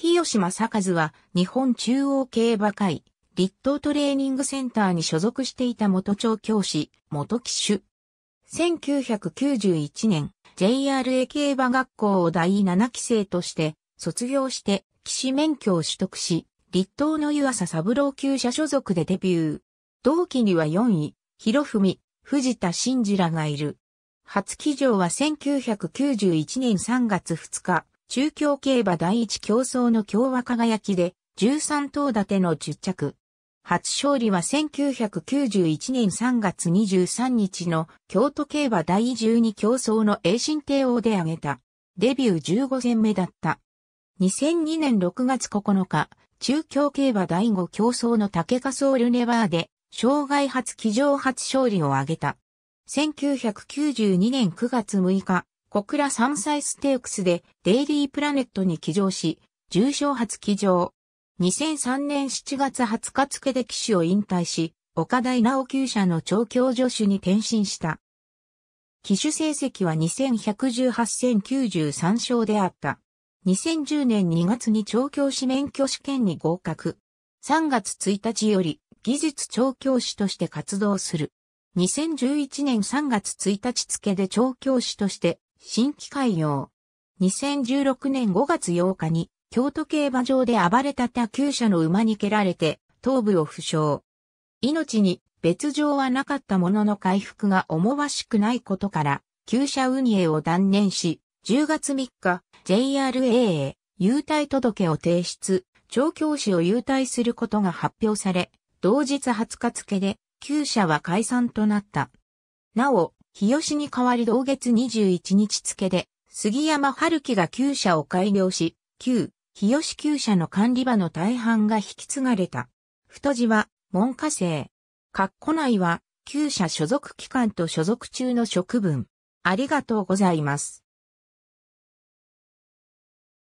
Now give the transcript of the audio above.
日吉正和は日本中央競馬会立東トレーニングセンターに所属していた元調教師、元騎手。1991年、JRA 競馬学校を第7期生として卒業して騎士免許を取得し、立東の湯浅三郎級者。所属でデビュー。同期には4位、広文、藤田真二らがいる。初騎乗は1991年3月2日、中京競馬第一競争の京和輝きで、13頭立ての10着。初勝利は1991年3月23日の京都競馬第12競争の栄新帝王で挙げた。デビュー15戦目だった。2002年6月9日、中京競馬第5競争の竹ソ想ルネバーで、障害初騎乗初勝利を挙げた。1992年9月6日、小倉山菜ステークスでデイリープラネットに起乗し、重賞初起乗。2003年7月20日付で騎手を引退し、岡大直級者の調教助手に転身した。騎手成績は2118戦93勝であった。2010年2月に調教師免許試験に合格。3月1日より技術調教師として活動する。2011年3月1日付で調教師として新規開業。2016年5月8日に、京都競馬場で暴れた他厩車の馬に蹴られて、頭部を負傷。命に別状はなかったものの回復が思わしくないことから、厩車運営を断念し、10月3日、JRA へ、優待届を提出、調教師を優待することが発表され、同日20日付で、厩車は解散となった。なお、日吉に代わり同月21日付で、杉山春樹が旧社を改良し、旧、日吉旧社の管理場の大半が引き継がれた。太字は、文科生。括弧内は、旧社所属機関と所属中の職分。ありがとうございます。